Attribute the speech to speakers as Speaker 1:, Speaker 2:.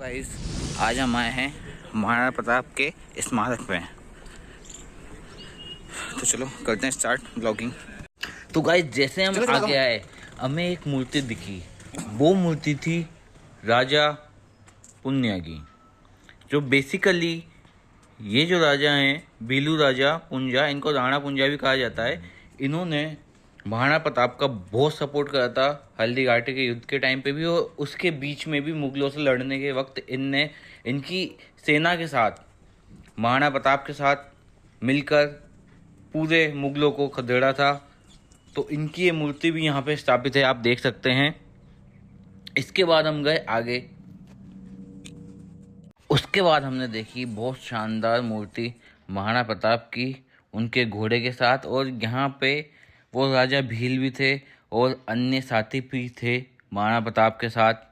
Speaker 1: guys आज हम आए हैं महाराणा प्रताप के स्मारक में तो चलो करते हैं स्टार्ट ब्लॉगिंग तो गाइस जैसे हम आगे आए
Speaker 2: हमें एक मूर्ति दिखी वो मूर्ति थी राजा पुण्या की जो बेसिकली ये जो राजा हैं बीलू राजा पुंजा इनको राणा पुंजा भी कहा जाता है इन्होंने महाराणा प्रताप का बहुत सपोर्ट करा था हल्दी घाटी के युद्ध के टाइम पे भी और उसके बीच में भी मुगलों से लड़ने के वक्त इनने इनकी सेना के साथ महाराणा प्रताप के साथ मिलकर पूरे मुगलों को खदेड़ा था तो इनकी ये मूर्ति भी यहाँ पे स्थापित है आप देख सकते हैं इसके बाद हम गए आगे उसके बाद हमने देखी बहुत शानदार मूर्ति महाराणा प्रताप की उनके घोड़े के साथ और यहाँ पे वो राजा भील भी थे और अन्य साथी भी थे महाराणा प्रताप के साथ